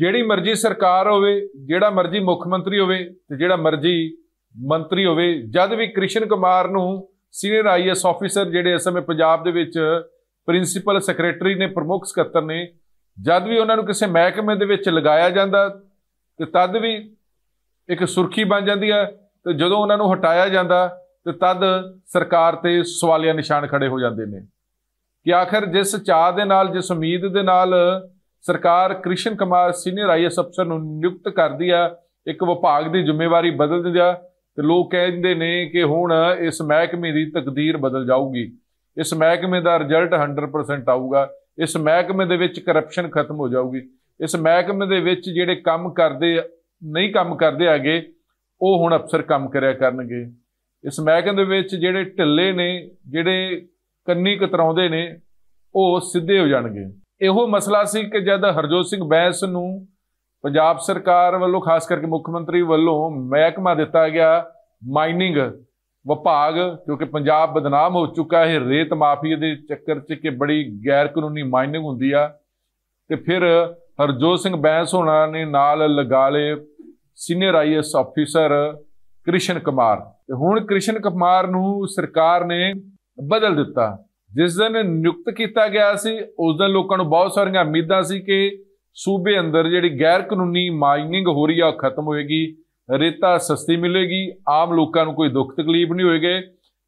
ਜਿਹੜੀ ਮਰਜ਼ੀ ਸਰਕਾਰ ਹੋਵੇ ਜਿਹੜਾ ਮਰਜ਼ੀ ਮੁੱਖ ਮੰਤਰੀ ਹੋਵੇ ਤੇ ਜਿਹੜਾ ਮਰਜ਼ੀ ਮੰਤਰੀ ਹੋਵੇ ਜਦ ਵੀ ਕ੍ਰਿਸ਼ਨ ਕੁਮਾਰ ਨੂੰ ਸੀਨੀਅਰ ਆਈਐਸ ਆਫੀਸਰ ਜਿਹੜੇ ਇਸ ਸਮੇਂ ਪੰਜਾਬ ਦੇ ਵਿੱਚ ਪ੍ਰਿੰਸੀਪਲ ਸੈਕਟਰੀ ਨੇ ਪ੍ਰਮੁੱਖ ਸਕੱਤਰ ਨੇ ਜਦ ਵੀ ਉਹਨਾਂ ਨੂੰ ਕਿਸੇ ਮਹਿਕਮੇ ਦੇ ਵਿੱਚ ਲਗਾਇਆ ਜਾਂਦਾ ਤੇ ਤਦ ਵੀ ਇੱਕ ਸੁਰਖੀ ਬਣ ਜਾਂਦੀ ਹੈ ਤੇ ਜਦੋਂ ਉਹਨਾਂ ਨੂੰ ਹਟਾਇਆ ਜਾਂਦਾ ਤੇ ਤਦ ਸਰਕਾਰ ਤੇ ਸਵਾਲੀਆ ਨਿਸ਼ਾਨ ਖੜੇ ਹੋ ਜਾਂਦੇ ਨੇ ਕਿ ਆਖਰ ਜਿਸ ਚਾਹ ਦੇ ਨਾਲ ਜਿਸ ਉਮੀਦ ਦੇ ਨਾਲ ਸਰਕਾਰ ਕ੍ਰਿਸ਼ਨ ਕੁਮਾਰ ਸੀਨੀਅਰ ਆਈਐਸ ਅਫਸਰ ਨੂੰ ਨਿਯੁਕਤ ਕਰਦੀ ਆ ਇੱਕ ਵਿਭਾਗ ਦੀ ਜ਼ਿੰਮੇਵਾਰੀ ਬਦਲ ਦਿੰਦਾ ਤੇ ਲੋਕ ਕਹਿੰਦੇ ਨੇ ਕਿ ਹੁਣ ਇਸ ਮਹਿਕਮੇ ਦੀ ਤਕਦੀਰ ਬਦਲ ਜਾਊਗੀ ਇਸ ਮਹਿਕਮੇ ਦਾ ਰਿਜ਼ਲਟ 100% ਆਊਗਾ ਇਸ ਮਹਿਕਮੇ ਦੇ ਵਿੱਚ ਕਰਪਸ਼ਨ ਖਤਮ ਹੋ ਜਾਊਗੀ ਇਸ ਮਹਿਕਮੇ ਦੇ ਵਿੱਚ ਜਿਹੜੇ ਕੰਮ ਕਰਦੇ ਨਹੀਂ ਕੰਮ ਕਰਦੇ ਹੈਗੇ ਉਹ ਹੁਣ ਅਫਸਰ ਕੰਮ ਕਰਿਆ ਕਰਨਗੇ ਇਸ ਮਹਿਕਮੇ ਦੇ ਵਿੱਚ ਜਿਹੜੇ ਢਿੱਲੇ ਨੇ ਜਿਹੜੇ ਕੰਨੀ ਕਤਰਾਉਂਦੇ ਨੇ ਉਹ ਸਿੱਧੇ ਹੋ ਜਾਣਗੇ ਇਹੋ ਮਸਲਾ ਸੀ ਕਿ ਜਦ ਹਰਜੋਤ ਸਿੰਘ ਬੈਂਸ ਨੂੰ ਪੰਜਾਬ ਸਰਕਾਰ ਵੱਲੋਂ ਖਾਸ ਕਰਕੇ ਮੁੱਖ ਮੰਤਰੀ ਵੱਲੋਂ ਮਹਿਕਮਾ ਦਿੱਤਾ ਗਿਆ ਮਾਈਨਿੰਗ ਵਿਭਾਗ ਕਿਉਂਕਿ ਪੰਜਾਬ ਬਦਨਾਮ ਹੋ ਚੁੱਕਾ ਹੈ ਰੇਤ ਮਾਫੀਆ ਦੇ ਚੱਕਰ 'ਚ ਕਿ ਬੜੀ ਗੈਰ ਕਾਨੂੰਨੀ ਮਾਈਨਿੰਗ ਹੁੰਦੀ ਆ ਤੇ ਫਿਰ ਹਰਜੋਤ ਸਿੰਘ ਬੈਂਸ ਹੋਣਾ ਨੇ ਨਾਲ ਲਗਾ ਲਏ senior IAS officer Krishan Kumar ਤੇ ਹੁਣ ਕ੍ਰਿਸ਼ਨ ਕੁਮਾਰ ਨੂੰ ਸਰਕਾਰ ਨੇ ਬਦਲ ਦਿੱਤਾ ਜਿਸ ਦਿਨ ਨਿਯੁਕਤ ਕੀਤਾ ਗਿਆ ਸੀ ਉਸ ਦਿਨ ਲੋਕਾਂ ਨੂੰ ਬਹੁਤ ਸਾਰੀਆਂ ਉਮੀਦਾਂ ਸੀ ਕਿ ਸੂਬੇ ਅੰਦਰ ਜਿਹੜੀ ਗੈਰ ਕਾਨੂੰਨੀ ਮਾਈਨਿੰਗ ਹੋ ਰਹੀ ਆ ਖਤਮ ਹੋਏਗੀ ਰੇਤਾ ਸਸਤੀ ਮਿਲੇਗੀ ਆਮ ਲੋਕਾਂ ਨੂੰ ਕੋਈ ਦੁੱਖ ਤਕਲੀਫ ਨਹੀਂ ਹੋਏਗੇ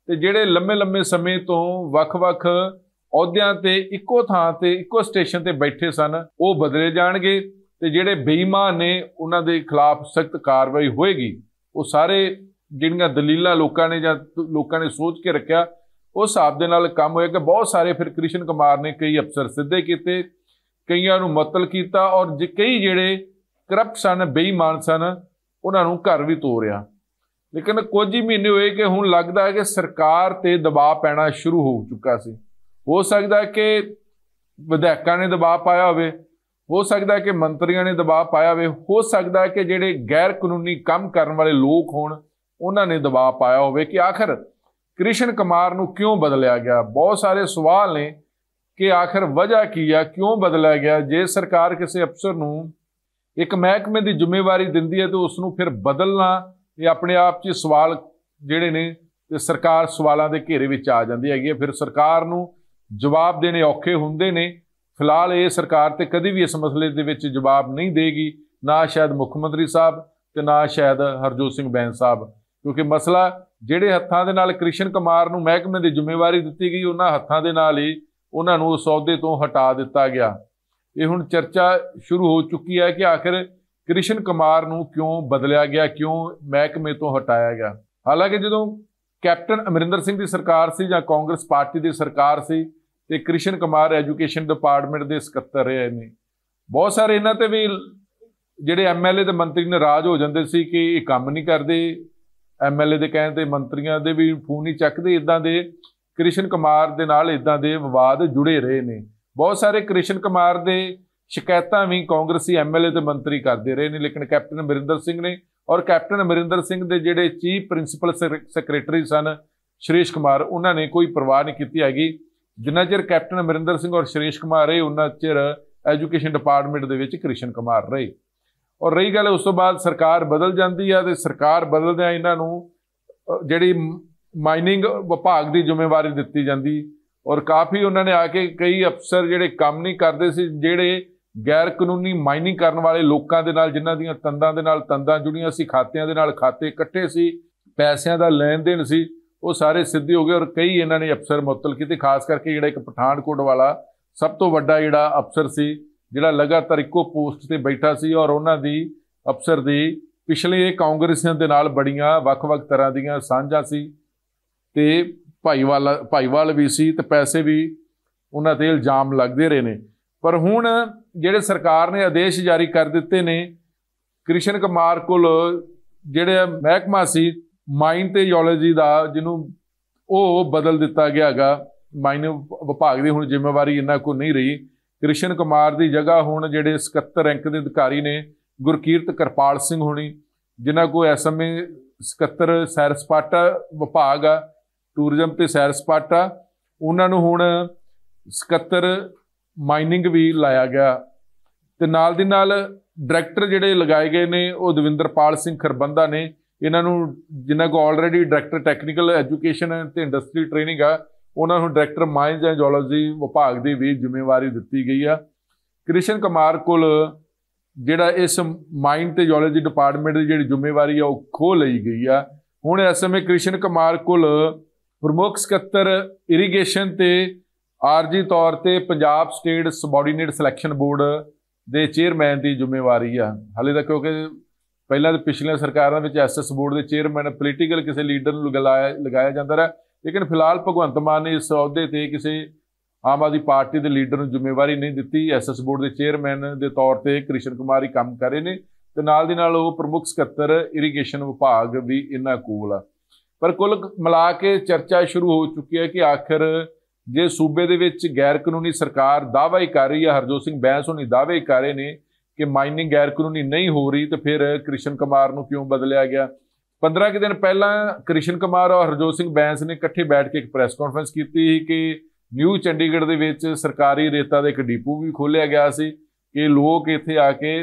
ਤੇ ਜਿਹੜੇ ਲੰਮੇ ਲੰਮੇ ਸਮੇਂ ਤੋਂ ਵੱਖ-ਵੱਖ ਅਹੁਦਿਆਂ ਤੇ ਇੱਕੋ ਥਾਂ ਤੇ ਇੱਕੋ ਸਟੇਸ਼ਨ ਤੇ ਬੈਠੇ ਸਨ ਉਹ ਬਦਲੇ ਜਾਣਗੇ ਤੇ ਜਿਹੜੇ ਬੇਈਮਾਨ ਨੇ ਉਹਨਾਂ ਦੇ ਖਿਲਾਫ ਸਖਤ ਕਾਰਵਾਈ ਹੋਏਗੀ ਉਹ ਸਾਰੇ ਜਿਹੜੀਆਂ ਦਲੀਲਾਂ ਲੋਕਾਂ ਨੇ ਜਾਂ ਲੋਕਾਂ ਨੇ ਸੋਚ ਕੇ ਰੱਖਿਆ ਉਸ ਹਿਸਾਬ ਦੇ ਨਾਲ ਕੰਮ ਹੋਇਆ ਕਿ ਬਹੁਤ ਸਾਰੇ ਫਿਰ ਕ੍ਰਿਸ਼ਨ ਕੁਮਾਰ ਨੇ ਕਈ ਅਫਸਰ ਸਿੱਧੇ ਕੀਤੇ ਕਈਆਂ ਨੂੰ ਮਤਲ ਕੀਤਾ ਔਰ ਕਈ ਜਿਹੜੇ ਕਰਪਟ ਸਨ ਬੇਈਮਾਨ ਸਨ ਉਹਨਾਂ ਨੂੰ ਘਰ ਵੀ ਤੋੜਿਆ ਲੇਕਿਨ ਕੁਝ ਹੀ ਮਹੀਨੇ ਹੋਏ ਕਿ ਹੁਣ ਲੱਗਦਾ ਹੈ ਕਿ ਸਰਕਾਰ ਤੇ ਦਬਾਅ ਪੈਣਾ ਸ਼ੁਰੂ ਹੋ ਚੁੱਕਾ ਸੀ ਹੋ ਸਕਦਾ ਹੈ ਕਿ ਵਿਧਾਇਕਾਂ ਨੇ ਦਬਾਅ ਪਾਇਆ ਹੋਵੇ ਹੋ ਸਕਦਾ ਹੈ ਕਿ ਮੰਤਰੀਆਂ ਨੇ ਦਬਾਅ ਪਾਇਆ ਹੋਵੇ ਹੋ ਸਕਦਾ ਹੈ ਕਿ ਜਿਹੜੇ ਗੈਰ ਕਾਨੂੰਨੀ ਕੰਮ ਕਰਨ ਵਾਲੇ ਲੋਕ ਹੋਣ ਉਹਨਾਂ ਨੇ ਦਬਾਅ ਪਾਇਆ ਹੋਵੇ ਕਿ ਆਖਰ ਕ੍ਰਿਸ਼ਨ ਕੁਮਾਰ ਨੂੰ ਕਿਉਂ ਬਦਲਿਆ ਗਿਆ ਬਹੁਤ ਸਾਰੇ ਸਵਾਲ ਨੇ ਕਿ ਆਖਰ ਵਜ੍ਹਾ ਕੀ ਆ ਕਿਉਂ ਬਦਲਿਆ ਗਿਆ ਜੇ ਸਰਕਾਰ ਕਿਸੇ ਅਫਸਰ ਨੂੰ ਇੱਕ ਮਹਿਕਮੇ ਦੀ ਜ਼ਿੰਮੇਵਾਰੀ ਦਿੰਦੀ ਹੈ ਤੇ ਉਸ ਨੂੰ ਫਿਰ ਬਦਲਣਾ ਇਹ ਆਪਣੇ ਆਪ 'ਚ ਸਵਾਲ ਜਿਹੜੇ ਨੇ ਤੇ ਸਰਕਾਰ ਸਵਾਲਾਂ ਦੇ ਘੇਰੇ ਵਿੱਚ ਆ ਜਾਂਦੀ ਹੈਗੀ ਫਿਰ ਸਰਕਾਰ ਨੂੰ ਜਵਾਬ ਦੇਣੇ ਔਖੇ ਹੁੰਦੇ ਨੇ ਫਿਲਹਾਲ ਇਹ ਸਰਕਾਰ ਤੇ ਕਦੇ ਵੀ ਇਸ ਮਸਲੇ ਦੇ ਵਿੱਚ ਜਵਾਬ ਨਹੀਂ ਦੇਗੀ ਨਾ ਸ਼ਾਇਦ ਮੁੱਖ ਮੰਤਰੀ ਸਾਹਿਬ ਤੇ ਨਾ ਸ਼ਾਇਦ ਹਰਜੋਤ ਸਿੰਘ ਬੈਂਸ ਸਾਹਿਬ ਕਿਉਂਕਿ ਮਸਲਾ ਜਿਹੜੇ ਹੱਥਾਂ ਦੇ ਨਾਲ ਕ੍ਰਿਸ਼ਨ ਕੁਮਾਰ ਨੂੰ ਮਹਿਕਮੇ ਦੀ ਜ਼ਿੰਮੇਵਾਰੀ ਦਿੱਤੀ ਗਈ ਉਹਨਾਂ ਹੱਥਾਂ ਦੇ ਨਾਲ ਹੀ ਉਹਨਾਂ ਨੂੰ ਉਸ ਸੌਦੇ ਤੋਂ ਹਟਾ ਦਿੱਤਾ ਗਿਆ ਇਹ ਹੁਣ ਚਰਚਾ ਸ਼ੁਰੂ ਹੋ ਚੁੱਕੀ ਹੈ ਕਿ ਆਖਿਰ ਕ੍ਰਿਸ਼ਨ ਕੁਮਾਰ ਨੂੰ ਕਿਉਂ ਬਦਲਿਆ ਗਿਆ ਕਿਉਂ ਮਹਿਕਮੇ ਤੋਂ ਹਟਾਇਆ ਗਿਆ ਹਾਲਾਂਕਿ ਜਦੋਂ ਕੈਪਟਨ ਅਮਰਿੰਦਰ ਸਿੰਘ ਦੀ ਸਰਕਾਰ ਸੀ ਜਾਂ ਕਾਂਗਰਸ ਪਾਰਟੀ ਦੀ ਸਰਕਾਰ ਸੀ ਤੇ ਕ੍ਰਿਸ਼ਨ ਕੁਮਾਰ ਐਜੂਕੇਸ਼ਨ ਡਿਪਾਰਟਮੈਂਟ ਦੇ ਸਕੱਤਰ ਰਹੇ ਨੇ ਬਹੁਤ ਸਾਰੇ ਇਹਨਾਂ ਤੇ ਵੀ ਜਿਹੜੇ ਐਮਐਲਏ ਤੇ ਮੰਤਰੀ ਨਾਰਾਜ਼ ਹੋ ਜਾਂਦੇ ਸੀ ਕਿ ਇਹ ਕੰਮ ਨਹੀਂ ਕਰਦੇ ਐਮਐਲਏ ਦੇ ਕਹਿਣ ਤੇ ਮੰਤਰੀਆਂ ਦੇ ਵੀ ਫੋਨ ਨਹੀਂ ਚੱਕਦੇ ਇਦਾਂ ਦੇ ਕ੍ਰਿਸ਼ਨ ਕੁਮਾਰ ਦੇ ਨਾਲ ਇਦਾਂ ਦੇ ਵਿਵਾਦ ਜੁੜੇ ਰਹੇ ਨੇ ਬਹੁਤ ਸਾਰੇ ਕ੍ਰਿਸ਼ਨ ਕੁਮਾਰ ਦੇ ਸ਼ਿਕਾਇਤਾਂ ਵੀ ਕਾਂਗਰਸੀ ਐਮਐਲਏ ਤੇ ਮੰਤਰੀ ਕਰਦੇ ਰਹੇ ਨੇ ਲੇਕਿਨ ਕੈਪਟਨ ਅਮਰਿੰਦਰ ਸਿੰਘ ਨੇ ਔਰ ਕੈਪਟਨ ਅਮਰਿੰਦਰ ਸਿੰਘ ਦੇ ਜਿਹੜੇ ਚੀਫ ਪ੍ਰਿੰਸੀਪਲ ਸੈਕਟਰੀ ਸਨ ਸ਼੍ਰੀਸ਼ ਕੁਮਾਰ ਉਹਨਾਂ ਨੇ ਕੋਈ ਪਰਵਾਹ ਨਹੀਂ ਕੀਤੀ ਹੈਗੀ ਜਿੰਨਾ ਚਿਰ ਕੈਪਟਨ ਅਮਰਿੰਦਰ ਸਿੰਘ ਔਰ ਸ਼੍ਰੀਸ਼ ਕੁਮਾਰ ਰਹੇ ਉਹਨਾਂ ਚਿਰ ਐਜੂਕੇਸ਼ਨ ਡਿਪਾਰਟਮੈਂਟ ਦੇ ਵਿੱਚ ਕ੍ਰਿਸ਼ਨ ਕੁਮਾਰ ਰਹੇ ਔਰ ਰਹੀ ਗੱਲ ਉਸ ਤੋਂ ਬਾਅਦ ਸਰਕਾਰ ਬਦਲ ਜਾਂਦੀ ਆ ਤੇ ਸਰਕਾਰ ਬਦਲਦਿਆਂ ਇਹਨਾਂ ਨੂੰ ਜਿਹੜੀ ਮਾਈਨਿੰਗ ਵਿਭਾਗ ਦੀ ਜ਼ਿੰਮੇਵਾਰੀ ਦਿੱਤੀ ਜਾਂਦੀ ਔਰ ਕਾਫੀ ਉਹਨਾਂ ਨੇ ਆ ਕੇ ਕਈ ਅਫਸਰ ਜਿਹੜੇ ਕੰਮ ਨਹੀਂ ਕਰਦੇ ਸੀ ਜਿਹੜੇ ਗੈਰ ਕਾਨੂੰਨੀ ਮਾਈਨਿੰਗ ਕਰਨ ਵਾਲੇ ਲੋਕਾਂ ਦੇ ਨਾਲ ਜਿਨ੍ਹਾਂ ਦੀਆਂ ਤੰਦਾਂ ਦੇ ਨਾਲ ਤੰਦਾਂ ਜੁੜੀਆਂ ਸੀ ਖਾਤਿਆਂ ਦੇ ਨਾਲ ਖਾਤੇ ਇਕੱਠੇ ਸੀ ਪੈਸਿਆਂ ਦਾ ਲੈਣ ਦੇਣ ਸੀ ਉਹ ਸਾਰੇ ਸਿੱਧੇ ਹੋ ਗਏ ਔਰ ਕਈ ਇਹਨਾਂ ਨੇ ਅਫਸਰ ਮੁਤਲ ਕੀਤੇ ਖਾਸ ਕਰਕੇ ਜਿਹੜਾ ਇੱਕ ਪਠਾਨਕੋਟ ਵਾਲਾ ਸਭ ਤੋਂ ਵੱਡਾ ਜਿਹੜਾ ਅਫਸਰ ਸੀ ਜਿਹੜਾ ਲਗਾਤਾਰ ਇੱਕੋ ਪੋਸਟ ਤੇ ਬੈਠਾ ਸੀ ਔਰ ਉਹਨਾਂ ਦੀ ਅਫਸਰ ਦੀ ਪਿਛਲੇ ਕਾਂਗਰਸੀਆਂ ਦੇ ਨਾਲ ਬੜੀਆਂ ਵੱਖ-ਵੱਖ ਤਰ੍ਹਾਂ ਦੀਆਂ ਸਾਂਝਾਂ ਸੀ ਤੇ ਭਾਈਵਾਲ ਭਾਈਵਾਲ ਵੀ ਸੀ ਤੇ ਪੈਸੇ ਵੀ ਉਹਨਾਂ ਤੇ ਇਲਜ਼ਾਮ ਲੱਗਦੇ ਰਹੇ ਨੇ ਪਰ ਹੁਣ ਜਿਹੜੇ ਸਰਕਾਰ ਨੇ ਆਦੇਸ਼ ਜਾਰੀ ਕਰ ਦਿੱਤੇ ਨੇ ਕ੍ਰਿਸ਼ਨ ਕੁਮਾਰ ਕੋਲ ਜਿਹੜੇ ਮਹਿਕਮਾ ਸੀ ਮਾਈਨ ਤੇ ਜੀਓਲੋਜੀ ਦਾ ਜਿਹਨੂੰ ਉਹ ਬਦਲ ਦਿੱਤਾ ਗਿਆਗਾ ਮਾਈਨ ਵਿਭਾਗ ਦੀ ਹੁਣ ਜ਼ਿੰਮੇਵਾਰੀ ਇਹਨਾਂ ਕੋ ਨਹੀਂ ਰਹੀ ਕ੍ਰਿਸ਼ਨ ਕੁਮਾਰ ਦੀ ਜਗ੍ਹਾ ਹੁਣ ਜਿਹੜੇ 71 ਰੈਂਕ ਦੇ ਅਧਿਕਾਰੀ ਨੇ ਗੁਰਕੀਰਤ ਕਰਪਾਲ ਸਿੰਘ ਹੋਣੀ ਜਿਨ੍ਹਾਂ ਕੋ ਐਸਐਮਏ ਸਮੇਂ 71 ਸੈਰ ਸਪਾਟਾ ਵਿਭਾਗ ਆ ਟੂਰਿਜ਼ਮ ਤੇ ਸੈਰ ਸਪਾਟਾ ਉਹਨਾਂ ਨੂੰ ਹੁਣ 71 ਮਾਈਨਿੰਗ ਵੀ ਲਾਇਆ ਗਿਆ ਤੇ ਨਾਲ ਦੀ ਨਾਲ ਡਾਇਰੈਕਟਰ ਜਿਹੜੇ ਲਗਾਏ ਗਏ ਨੇ ਉਹ ਦਵਿੰਦਰਪਾਲ ਸਿੰਘ ਖਰਬੰਦਾ ਨੇ ਇਹਨਾਂ ਨੂੰ ਜਿਨ੍ਹਾਂ ਕੋ ਆਲਰੇਡੀ ਡਾਇਰੈਕਟਰ ਟੈਕਨੀਕਲ ਐਜੂਕੇਸ਼ਨ ਤੇ ਇੰਡਸਟਰੀ ਟ੍ਰੇਨਿੰਗ ਆ ਉਹਨਾਂ ਨੂੰ ਡਾਇਰੈਕਟਰ ਮਾਈਨਜ਼ ਐਂਡ ਜੀਓਲੋਜੀ ਵਿਭਾਗ ਦੀ ਵੀ ਜ਼ਿੰਮੇਵਾਰੀ ਦਿੱਤੀ ਗਈ ਆ ਕ੍ਰਿਸ਼ਨ ਕੁਮਾਰ ਕੋਲ ਜਿਹੜਾ ਇਸ ਮਾਈਨ ਤੇ ਜੀਓਲੋਜੀ ਡਿਪਾਰਟਮੈਂਟ ਦੀ ਜਿਹੜੀ ਜ਼ਿੰਮੇਵਾਰੀ ਆ ਉਹ ਖੋ ਲਈ ਗਈ ਆ ਹੁਣ ਇਸ ਸਮੇਂ ਕ੍ਰਿਸ਼ਨ ਕੁਮਾਰ ਕੋਲ ਪ੍ਰਮੁੱਖ ਸਕੱਤਰ ਇਰੀਗੇਸ਼ਨ ਤੇ ਆਰਜੀ ਤੌਰ ਤੇ Punjab state subordinate selection board ਦੇ ਚੇਅਰਮੈਨ ਦੀ ਜ਼ਿੰਮੇਵਾਰੀ ਆ ਹਾਲੇ ਤੱਕ ਕਿਉਂਕਿ ਪਹਿਲਾਂ ਤੇ ਪਿਛਲੀਆਂ ਸਰਕਾਰਾਂ ਵਿੱਚ ਐਸਐਸ ਬੋਰਡ ਦੇ ਚੇਅਰਮੈਨ ਪੋਲੀਟੀਕਲ ਕਿਸੇ ਲੀਡਰ ਨੂੰ ਲਗਾਇਆ ਲਗਾਇਆ ਜਾਂਦਾ ਰਿਹਾ ਲੇਕਿਨ ਫਿਲਹਾਲ ਭਗਵੰਤ ਮਾਨ ਨੇ ਇਸ ਅਹੁਦੇ ਤੇ ਕਿਸੇ ਆਮ ਆਦੀ ਪਾਰਟੀ ਦੇ ਲੀਡਰ ਨੂੰ ਜ਼ਿੰਮੇਵਾਰੀ ਨਹੀਂ ਦਿੱਤੀ ਐਸਐਸ ਬੋਰਡ ਦੇ ਚੇਅਰਮੈਨ ਦੇ ਤੌਰ ਤੇ ਕ੍ਰਿਸ਼ਨ ਕੁਮਾਰ ਹੀ ਕੰਮ ਕਰ ਰਹੇ ਨੇ ਤੇ ਨਾਲ ਦੀ ਨਾਲ ਉਹ ਪ੍ਰਮੁੱਖ ਸਕੱਤਰ ਇਰੀਗੇਸ਼ਨ ਵਿਭਾਗ ਵੀ ਇਹਨਾਂ ਕੋਲ ਆ ਪਰ ਕੁੱਲ ਮਿਲਾ ਕੇ ਚਰਚਾ ਸ਼ੁਰੂ ਹੋ ਚੁੱਕੀ ਹੈ ਕਿ ਆਖਰ ਜੇ ਸੂਬੇ ਦੇ ਵਿੱਚ ਗੈਰ ਕਾਨੂੰਨੀ ਸਰਕਾਰ ਦਾਅਵਾ ਹੀ ਕਰ ਰਹੀ ਹੈ ਹਰਜੋਤ ਸਿੰਘ ਬੈਂਸ ਹੁਣੀ ਦਾਅਵੇ ਕਰ ਰਹੇ ਨੇ ਕਿ ਮਾਈਨਿੰਗ ਗੈਰ ਕਾਨੂੰਨੀ ਨਹੀਂ ਹੋ ਰਹੀ ਤੇ ਫਿਰ ਕ੍ਰਿਸ਼ਨ ਕੁਮਾਰ ਨੂੰ ਕਿਉਂ ਬਦਲਿਆ ਗਿਆ 15 ਕਿ ਦਿਨ ਪਹਿਲਾਂ ਕ੍ਰਿਸ਼ਨ ਕੁਮਾਰ ਔਰ ਹਰਜੋਤ ਸਿੰਘ ਬੈਂਸ ਨੇ ਇਕੱਠੇ ਬੈਠ ਕੇ ਇੱਕ ਪ੍ਰੈਸ ਕਾਨਫਰੰਸ ਕੀਤੀ ਕਿ ਨਿਊ ਚੰਡੀਗੜ੍ਹ ਦੇ ਵਿੱਚ ਸਰਕਾਰੀ ਰੇਤਾ ਦਾ ਇੱਕ ਡੀਪੂ ਵੀ ਖੋਲਿਆ ਗਿਆ ਸੀ ਕਿ ਲੋਕ ਇੱਥੇ ਆ ਕੇ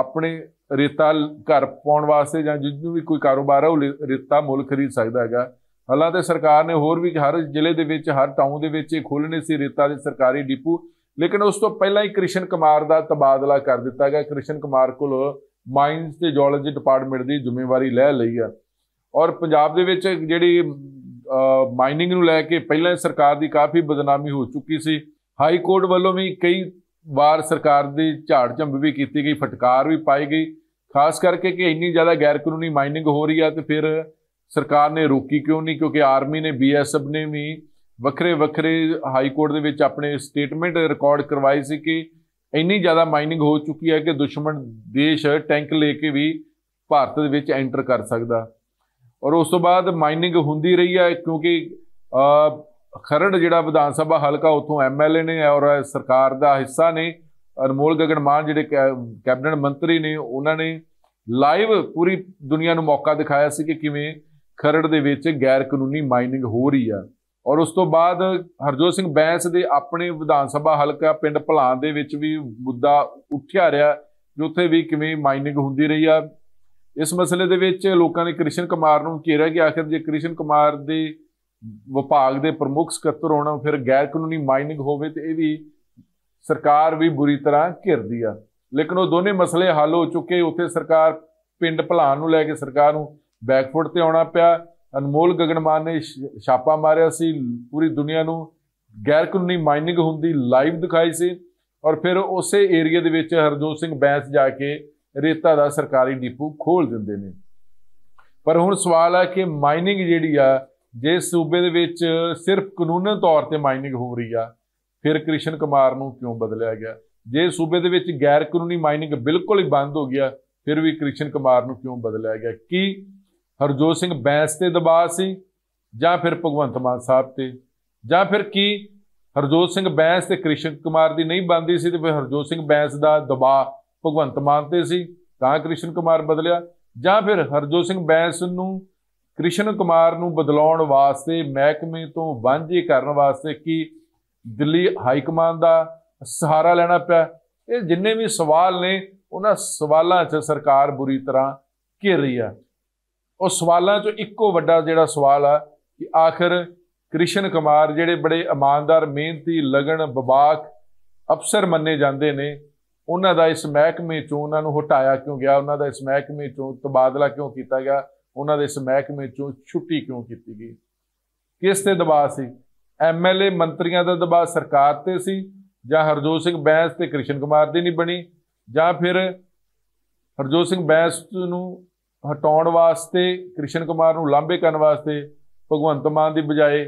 ਆਪਣੇ ਰੇਤਾ ਘਰ ਪਾਉਣ ਵਾਸਤੇ ਜਾਂ ਜਿੰਨੂੰ ਵੀ ਕੋਈ ਕਾਰੋਬਾਰ ਹੈ ਉਹ ਰੇਤਾ ਮੁੱਲ ਖਰੀਦ ਸਕਦਾ ਹੈਗਾ ਹਾਲਾਂਕਿ ਸਰਕਾਰ ਨੇ ਹੋਰ ਵੀ ਹਰ ਜ਼ਿਲ੍ਹੇ ਦੇ ਵਿੱਚ ਹਰ ਟਾਊਨ ਦੇ ਵਿੱਚ ਇਹ ਖੋਲਣੇ ਸੀ ਰੇਤਾ ਦੇ ਸਰਕਾਰੀ ਡੀਪੂ ਲੇਕਿਨ ਉਸ ਤੋਂ ਪਹਿਲਾਂ ਹੀ ਕ੍ਰਿਸ਼ਨ ਕੁਮਾਰ ਦਾ ਤਬਾਦਲਾ ਕਰ ਦਿੱਤਾ ਗਿਆ ਕ੍ਰਿਸ਼ਨ ਕੁਮਾਰ ਕੋਲ ਮਾਈਨਸ ਤੇ ਜੀਓਲੋਜੀ ਡਿਪਾਰਟਮੈਂਟ ਦੀ ਜ਼ਿੰਮੇਵਾਰੀ ਲੈ ਲਈ ਆ ਔਰ ਪੰਜਾਬ ਦੇ ਵਿੱਚ ਜਿਹੜੀ ਮਾਈਨਿੰਗ ਨੂੰ ਲੈ ਕੇ ਪਹਿਲਾਂ ਸਰਕਾਰ ਦੀ ਕਾਫੀ ਬਦਨਾਮੀ ਹੋ ਚੁੱਕੀ ਸੀ ਹਾਈ ਕੋਰਟ ਵੱਲੋਂ ਵੀ ਕਈ ਵਾਰ ਸਰਕਾਰ ਦੀ ਝਾੜ ਝੰਬ ਵੀ ਕੀਤੀ ਗਈ ਫਟਕਾਰ ਵੀ ਪਾਈ ਗਈ ਖਾਸ ਕਰਕੇ ਕਿ ਇੰਨੀ ਜ਼ਿਆਦਾ ਗੈਰ ਕਾਨੂੰਨੀ ਮਾਈਨਿੰਗ ਹੋ ਰਹੀ ਆ ਤੇ ਫਿਰ ਸਰਕਾਰ ਨੇ ਰੋਕੀ ਕਿਉਂ ਨਹੀਂ ਕਿਉਂਕਿ ਆਰਮੀ ਨੇ ਬੀਐਸਐਫ ਨੇ ਵੀ ਵੱਖਰੇ ਵੱਖਰੇ ਹਾਈ ਕੋਰਟ ਦੇ ਵਿੱਚ ਆਪਣੇ ਸਟੇਟਮੈਂਟ ਰਿਕਾਰਡ ਕਰਵਾਈ ਸੀ ਕਿ ਇੰਨੀ ਜ਼ਿਆਦਾ ਮਾਈਨਿੰਗ ਹੋ ਚੁੱਕੀ ਹੈ ਕਿ ਦੁਸ਼ਮਣ ਦੇਸ਼ ਟੈਂਕ ਲੈ ਕੇ ਵੀ ਭਾਰਤ ਦੇ ਵਿੱਚ ਐਂਟਰ ਕਰ ਸਕਦਾ ਔਰ ਉਸ ਤੋਂ ਬਾਅਦ ਮਾਈਨਿੰਗ ਹੁੰਦੀ ਰਹੀ ਹੈ ਕਿਉਂਕਿ ਖਰੜ ਜਿਹੜਾ ਵਿਧਾਨ ਸਭਾ ਹਲਕਾ ਉਥੋਂ ਐਮਐਲਏ ਨੇ ਔਰ ਸਰਕਾਰ ਦਾ ਹਿੱਸਾ ਨੇ ਅਨਮੋਲ ਗਗਨ ਮਾਨ ਜਿਹੜੇ ਕੈਬਨਿਟ ਮੰਤਰੀ ਨੇ ਉਹਨਾਂ ਨੇ ਲਾਈਵ ਪੂਰੀ ਦੁਨੀਆ ਨੂੰ ਮੌਕਾ ਦਿਖਾਇਆ ਸੀ ਕਿ ਕਿਵੇਂ ਖਰੜ ਦੇ ਵਿੱਚ ਗੈਰ ਕਾਨੂੰਨੀ ਮਾਈਨਿੰਗ ਹੋ ਰਹੀ ਆ ਔਰ ਉਸ ਤੋਂ ਬਾਅਦ ਹਰਜੋਤ ਸਿੰਘ ਬੈਂਸ ਦੇ ਆਪਣੇ ਵਿਧਾਨ ਸਭਾ ਹਲਕਾ ਪਿੰਡ ਭਲਾਂ ਦੇ ਵਿੱਚ ਵੀ ਮੁੱਦਾ ਉੱਠਿਆ ਰਿਹਾ ਜਿੱਥੇ ਵੀ ਕਿਵੇਂ ਮਾਈਨਿੰਗ ਹੁੰਦੀ ਰਹੀ ਆ ਇਸ ਮਸਲੇ ਦੇ ਵਿੱਚ ਲੋਕਾਂ ਨੇ ਕ੍ਰਿਸ਼ਨ ਕੁਮਾਰ ਨੂੰ ਘੇਰਿਆ ਕਿ ਆਖਿਰ ਜੇ ਕ੍ਰਿਸ਼ਨ ਕੁਮਾਰ ਦੇ ਵਿਭਾਗ ਦੇ ਪ੍ਰਮੁੱਖ ਸਕੱਤਰ ਹੋਣਾ ਫਿਰ ਗੈਰ ਕਾਨੂੰਨੀ ਮਾਈਨਿੰਗ ਹੋਵੇ ਤੇ ਇਹ ਵੀ ਸਰਕਾਰ ਵੀ ਬੁਰੀ ਤਰ੍ਹਾਂ ਘਿਰਦੀ ਆ ਲੇਕਿਨ ਉਹ ਦੋਨੇ ਮਸਲੇ ਹੱਲ ਹੋ ਚੁੱਕੇ ਉੱਥੇ ਸਰਕਾਰ ਪਿੰਡ ਭਲਾਂ ਨੂੰ ਲੈ ਕੇ ਸਰਕਾਰ ਨੂੰ ਬੈਕਫੁੱਟ ਤੇ ਆਉਣਾ ਪਿਆ ਅਨਮੋਲ ਗਗਨਮਾਨ ਨੇ ਛਾਪਾ ਮਾਰਿਆ ਸੀ ਪੂਰੀ ਦੁਨੀਆ ਨੂੰ ਗੈਰ ਕਾਨੂੰਨੀ ਮਾਈਨਿੰਗ ਹੁੰਦੀ ਲਾਈਵ ਦਿਖਾਈ ਸੀ ਔਰ ਫਿਰ ਉਸੇ ਏਰੀਆ ਦੇ ਵਿੱਚ ਹਰਜੋਤ ਸਿੰਘ ਬੈਂਸ ਜਾ ਕੇ ਰੇਤਾ ਦਾ ਸਰਕਾਰੀ ਡਿਪੂ ਖੋਲ ਦਿੰਦੇ ਨੇ ਪਰ ਹੁਣ ਸਵਾਲ ਹੈ ਕਿ ਮਾਈਨਿੰਗ ਜਿਹੜੀ ਆ ਜੇ ਸੂਬੇ ਦੇ ਵਿੱਚ ਸਿਰਫ ਕਾਨੂੰਨੀ ਤੌਰ ਤੇ ਮਾਈਨਿੰਗ ਹੋ ਰਹੀ ਆ ਫਿਰ ਕ੍ਰਿਸ਼ਨ ਕੁਮਾਰ ਨੂੰ ਕਿਉਂ ਬਦਲਿਆ ਗਿਆ ਜੇ ਸੂਬੇ ਦੇ ਵਿੱਚ ਗੈਰ ਕਾਨੂੰਨੀ ਮਾਈਨਿੰਗ ਬਿਲਕੁਲ ਹੀ ਬੰਦ ਹੋ ਗਿਆ ਫਿਰ ਵੀ ਕ੍ਰਿਸ਼ਨ ਕੁਮਾਰ ਨੂੰ ਕਿਉਂ ਬਦਲਿਆ ਗਿਆ ਕੀ ਹਰਜੋਤ ਸਿੰਘ ਬੈਂਸ ਤੇ ਦਬਾਅ ਸੀ ਜਾਂ ਫਿਰ ਭਗਵੰਤ ਮਾਨ ਸਾਹਿਬ ਤੇ ਜਾਂ ਫਿਰ ਕੀ ਹਰਜੋਤ ਸਿੰਘ ਬੈਂਸ ਤੇ ਕ੍ਰਿਸ਼ਨ ਕੁਮਾਰ ਦੀ ਨਹੀਂ ਬੰਦੀ ਸੀ ਤੇ ਫਿਰ ਹਰਜੋਤ ਸਿੰਘ ਬੈਂਸ ਦਾ ਦਬਾਅ ਭਗਵੰਤ ਮਾਨ ਤੇ ਸੀ ਤਾਂ ਕ੍ਰਿਸ਼ਨ ਕੁਮਾਰ ਬਦਲਿਆ ਜਾਂ ਫਿਰ ਹਰਜੋਤ ਸਿੰਘ ਬੈਂਸ ਨੂੰ ਕ੍ਰਿਸ਼ਨ ਕੁਮਾਰ ਨੂੰ ਬਦਲਾਉਣ ਵਾਸਤੇ ਮਹਿਕਮੇ ਤੋਂ ਵਾਂਝੇ ਕਰਨ ਵਾਸਤੇ ਕੀ ਦਿੱਲੀ ਹਾਈ ਕਮਾਂਡ ਦਾ ਸਹਾਰਾ ਲੈਣਾ ਪਿਆ ਇਹ ਜਿੰਨੇ ਵੀ ਸਵਾਲ ਨੇ ਉਹਨਾਂ ਸਵਾਲਾਂ 'ਚ ਸਰਕਾਰ ਬੁਰੀ ਤਰ੍ਹਾਂ ਘਿਰ ਰਹੀ ਆ ਉਹ ਸਵਾਲਾਂ 'ਚੋਂ ਇੱਕੋ ਵੱਡਾ ਜਿਹੜਾ ਸਵਾਲ ਆ ਕਿ ਆਖਰ ਕ੍ਰਿਸ਼ਨ ਕੁਮਾਰ ਜਿਹੜੇ ਬੜੇ ਇਮਾਨਦਾਰ ਮਿਹਨਤੀ ਲਗਨ ਬਬਾਕ ਅਫਸਰ ਮੰਨੇ ਜਾਂਦੇ ਨੇ ਉਹਨਾਂ ਦਾ ਇਸ ਮਹਿਕਮੇ 'ਚੋਂ ਉਹਨਾਂ ਨੂੰ ਹਟਾਇਆ ਕਿਉਂ ਗਿਆ ਉਹਨਾਂ ਦਾ ਇਸ ਮਹਿਕਮੇ 'ਚੋਂ ਤਬਾਦਲਾ ਕਿਉਂ ਕੀਤਾ ਗਿਆ ਉਹਨਾਂ ਦੇ ਇਸ ਮਹਿਕਮੇ 'ਚੋਂ ਛੁੱਟੀ ਕਿਉਂ ਕੀਤੀ ਗਈ ਕਿਸ ਤੇ ਦਬਾਅ ਸੀ ਐਮਐਲਏ ਮੰਤਰੀਆਂ ਦਾ ਦਬਾਅ ਸਰਕਾਰ ਤੇ ਸੀ ਜਾਂ ਹਰਜੋਤ ਸਿੰਘ ਬੈਂਸ ਤੇ ਕ੍ਰਿਸ਼ਨ ਕੁਮਾਰ ਦੀ ਨਹੀਂ ਬਣੀ ਜਾਂ ਫਿਰ ਹਰਜੋਤ ਸਿੰਘ ਬੈਂਸ ਨੂੰ ਹਟਾਉਣ ਵਾਸਤੇ ਕ੍ਰਿਸ਼ਨ ਕੁਮਾਰ ਨੂੰ ਲਾਂਬੇ ਕਰਨ ਵਾਸਤੇ ਭਗਵੰਤ ਮਾਨ ਦੀ ਬਜਾਏ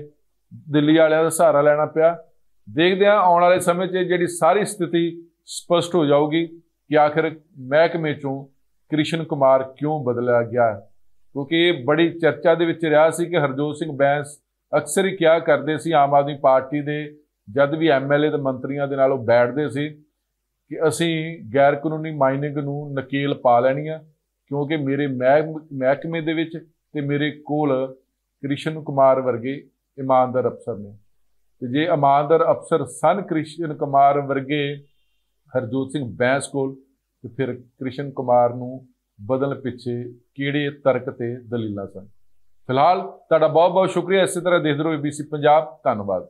ਦਿੱਲੀ ਵਾਲਿਆਂ ਦਾ ਸਹਾਰਾ ਲੈਣਾ ਪਿਆ ਦੇਖਦੇ ਆ ਆਉਣ ਵਾਲੇ ਸਮੇਂ 'ਚ ਜਿਹੜੀ ਸਾਰੀ ਸਥਿਤੀ ਸਪਸ਼ਟ ਹੋ ਜਾਊਗੀ ਕਿ ਆਖਿਰ ਮਹਿਕਮੇ 'ਚੋਂ ਕ੍ਰਿਸ਼ਨ ਕੁਮਾਰ ਕਿਉਂ ਬਦਲਿਆ ਗਿਆ ਕਿਉਂਕਿ ਇਹ ਬੜੀ ਚਰਚਾ ਦੇ ਵਿੱਚ ਰਿਹਾ ਸੀ ਕਿ ਹਰਜੋਤ ਸਿੰਘ ਬੈਂਸ ਅਕਸਰ ਹੀ ਕਿਹਾ ਕਰਦੇ ਸੀ ਆਮ ਆਦਮੀ ਪਾਰਟੀ ਦੇ ਜਦ ਵੀ ਐਮਐਲਏ ਤੇ ਮੰਤਰੀਆਂ ਦੇ ਨਾਲ ਉਹ ਬੈਠਦੇ ਸੀ ਕਿ ਅਸੀਂ ਗੈਰ ਕਾਨੂੰਨੀ ਮਾਈਨਿੰਗ ਨੂੰ ਨਕੇਲ ਪਾ ਲੈਣੀ ਆ ਕਿਉਂਕਿ ਮੇਰੇ ਮਹਿਕਮੇ ਦੇ ਵਿੱਚ ਤੇ ਮੇਰੇ ਕੋਲ ਕ੍ਰਿਸ਼ਨ ਕੁਮਾਰ ਵਰਗੇ ਇਮਾਨਦਾਰ ਅਫਸਰ ਨੇ ਤੇ ਜੇ ਇਮਾਨਦਾਰ ਅਫਸਰ ਸਨ ਕ੍ਰਿਸ਼ਨ ਕੁਮਾਰ ਵਰਗੇ ਹਰਜੋਤ ਸਿੰਘ ਬੈਂਸ ਕੋਲ ਤੇ ਫਿਰ ਕ੍ਰਿਸ਼ਨ ਕੁਮਾਰ ਨੂੰ ਬਦਲ ਪਿੱਛੇ ਕਿਹੜੇ ਤਰਕ ਤੇ ਦਲੀਲਾਂ ਸਨ ਫਿਲਹਾਲ ਤੁਹਾਡਾ ਬਹੁਤ ਬਹੁਤ ਸ਼ੁਕਰੀਆ ਇਸੇ ਤਰ੍ਹਾਂ ਦੇਖਦੇ ਰਹੋ ABC ਪੰਜਾਬ ਧੰਨਵਾਦ